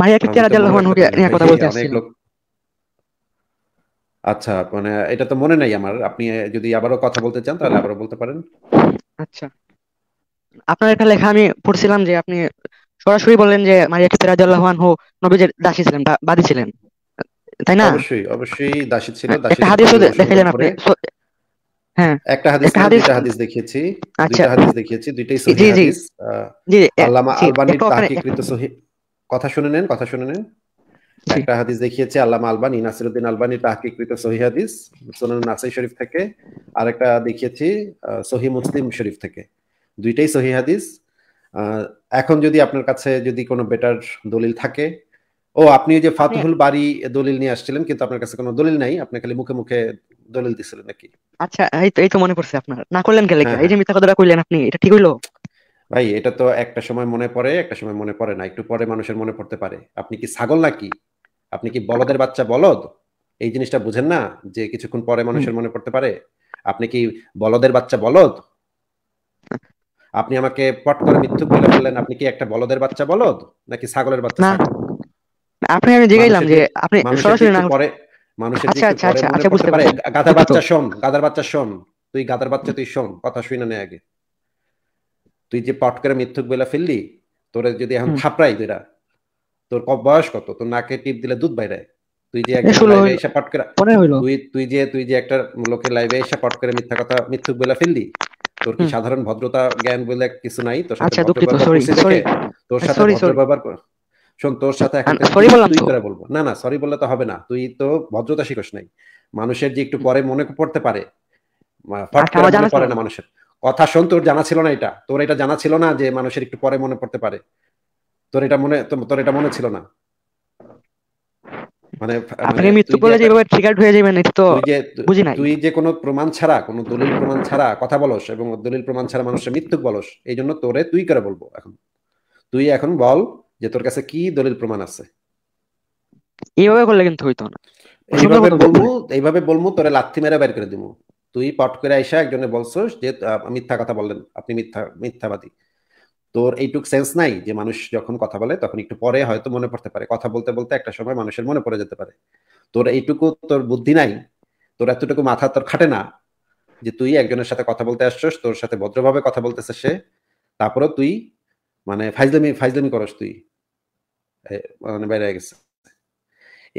মারিয়া রাদিয়াল্লাহু আনহুকে নিয়ে কথা বলতে আচ্ছা মানে এটা তো মনে নাই আমার আপনি যদি আবারও কথা বলতে চান তাহলে আবারও বলতে পারেন আচ্ছা আপনার একটা লেখা আমি পড়ছিলাম যে আপনি সরাসরি বললেন যে মারিয়া রাদিয়াল্লাহু আনহু নবীজির দাসী ছিলেন বাদী ছিলেন তাই না অবশ্যই অবশ্যই দাসী ছিল দাসী হাদিসও দেখাইলেন আপনি হ্যাঁ একটা হাদিস হাদিস দেখিয়েছি আচ্ছা। দুইটা হাদিস দেখিয়েছি দুইটাই সহিহ হাদিস আল্লামা আলবানী তাহকিকৃত কথা শুনে নেন কথা শুনে নেন একটা হাদিস দেখিয়েছে আল্লামা আলবানি নাসিরুদ্দিন আলবানি তাহকিকৃত সহি হাদিস সোনান নাসাই শরীফ থেকে আর একটা দেখিয়েছি সহি মুসলিম শরীফ থেকে দুইটাই সহি হাদিস এখন যদি আপনার কাছে যদি কোনো বেটার দলিল থাকে ও আপনি যে ফাতুহুল হ্যাঁ। বাড়ি দলিল নিয়ে আসছিলেন কিন্তু আপনার কাছে কোনো দলিল নাই আপনি খালি মুখে মুখে দলিল দিছিলেন নাকি আচ্ছা এই তো মনে পড়ছে আপনার না করলেন কেন হ্যাঁ, এই যে হ্যাঁ। মিথ্যা কথাটা কইলেন আপনি এটা ঠিক হইলো ভাই এটা তো একটা সময় মনে পড়ে একটা সময় মনে পড়ে না একটু পরে মানুষের মনে পড়তে পারে আপনি কি ছাগল নাকি আপনি কি বলদের বাচ্চা বলদ এই জিনিসটা বুঝেন না যে কিছুক্ষণ পরে মানুষের মনে পড়তে পারে আপনি কি বলদের বাচ্চা বলদ আপনি আমাকে পট করে মিথ্যুক বলে বললেন আপনি কি একটা বলদের বাচ্চা বলদ নাকি ছাগলের বাচ্চা আপনি আমি জিজ্ঞাইলাম যে আপনি সরাসরি না পরে মানুষের আচ্ছা আচ্ছা আচ্ছা, আচ্ছা বুঝতে পারে গাধার বাচ্চা শোন গাধার বাচ্চা শোন তুই গাধার বাচ্চা তুই শোন কথা শুনে নে আগে তুই যে পট মিথ্যুক বেলা ফেললি তোর যদি এখন থাপড়াই তোরা তোর বয়স কত তোর নাকে টিপ দিলে দুধ বাইরে তুই যে এসে পট তুই তুই যে তুই যে একটা লোকের লাইভে এসে পট মিথ্যা কথা মিথ্যুক বেলা ফেললি তোর কি সাধারণ ভদ্রতা জ্ঞান বলে কিছু নাই তোর সাথে আচ্ছা, তোর সাথে ব্যবহার কর শোন তোর সাথে সরি তুই করে বলবো না না সরি বললে তো হবে না তুই তো ভদ্রতা শিখোস নাই মানুষের যে একটু পরে মনে পড়তে পারে আচ্ছা, পড়ে না মানুষের শোন তোর জানা ছিল না এটা তোর এটা জানা ছিল না যে মানুষের একটু পরে মনে পড়তে পারে তোর এটা মনে তোর এটা মনে ছিল না মানে আপনি মানে মৃত্যু বলে ট্রিগার্ড হয়ে যাবেন এটা তো বুঝি না তুই যে কোনো প্রমাণ ছাড়া কোনো দলিল প্রমাণ ছাড়া কথা বলস এবং দলিল প্রমাণ ছাড়া মানুষের মৃত্যু বলস এই জন্য তোরে তুই করে বলবো এখন তুই এখন বল যে তোর কাছে কি দলিল প্রমাণ আছে এইভাবে করলে কিন্তু হইতো না এইভাবে বলবো এইভাবে বলবো তোরে লাথি মেরে বের করে দিবো তুই পাঠ করে আইসা একজনে বলছস যে মিথ্যা কথা বললেন আপনি মিথ্যা মিথ্যাবাদী তোর এইটুক সেন্স নাই যে মানুষ যখন কথা বলে তখন একটু পরে হয়তো মনে পড়তে পারে কথা বলতে বলতে একটা সময় মানুষের মনে পড়ে যেতে পারে তোর এইটুকু তোর বুদ্ধি নাই তোর এতটুকু মাথা তোর খাটে না যে তুই একজনের সাথে কথা বলতে আসছস তোর সাথে ভদ্রভাবে কথা বলতেছে সে তারপরে তুই মানে ফাইজলামি ফাইজলামি করস তুই মানে বাইরে গেছে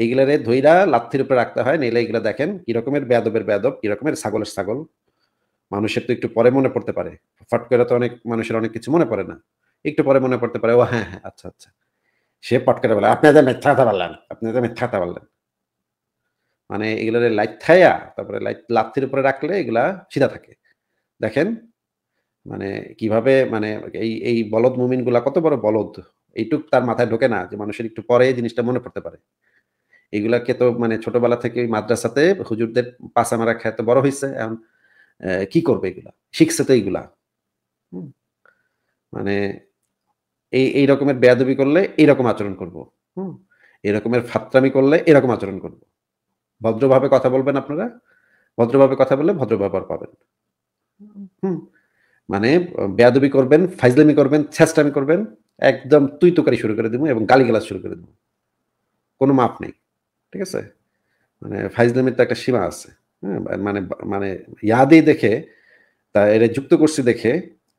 এইগুলারে ধইরা লাত্থির উপরে রাখতে হয় নিলে এগুলো দেখেন কিরকমের বেদবের বেদব রকমের ছাগলের ছাগল মানুষের তো একটু পরে মনে পড়তে পারে ফট করে তো অনেক মানুষের অনেক কিছু মনে পড়ে না একটু পরে মনে পড়তে পারে ও হ্যাঁ হ্যাঁ আচ্ছা আচ্ছা সে পট করে বলে আপনি মিথ্যা কথা বললেন আপনি তো মিথ্যা কথা বললেন মানে এগুলোর লাইট থাইয়া তারপরে লাইট লাত্তির উপরে রাখলে এগুলা সিধা থাকে দেখেন মানে কিভাবে মানে এই এই বলদ মুমিনগুলা কত বড় বলদ এইটুক তার মাথায় ঢোকে না যে মানুষের একটু পরে জিনিসটা মনে পড়তে পারে এগুলাকে তো মানে ছোটবেলা থেকে মাদ্রাসাতে হুজুরদের পাশা মারা খেয়ে তো বড় হয়েছে এখন কি করবে এগুলা শিখছে তো এইগুলা মানে এই এই রকমের বেয়াদবি করলে এইরকম আচরণ করব হুম এরকমের ফাত্রামি করলে এরকম আচরণ করব ভদ্রভাবে কথা বলবেন আপনারা ভদ্রভাবে কথা বললে ভদ্র ব্যবহার পাবেন হুম মানে বেয়াদবি করবেন ফাইজলামি করবেন চেষ্টামি করবেন একদম তুই তোকারি শুরু করে দেবো এবং গালিগালাজ শুরু করে দেবো কোনো মাপ নেই ঠিক আছে মানে ফাইজলামের তো একটা সীমা আছে হ্যাঁ মানে মানে ইয়াদে দেখে তা এটা যুক্ত করছি দেখে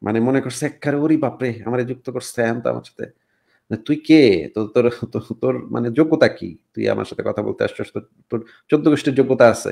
মানে মনে করছে একবারে ওরি বাপরে আমার যুক্ত করছে হ্যাঁ আমার সাথে তুই কে তোর তোর তোর মানে যোগ্যতা কি তুই আমার সাথে কথা বলতে আসছিস তোর চোদ্দ গোষ্ঠীর যোগ্যতা আছে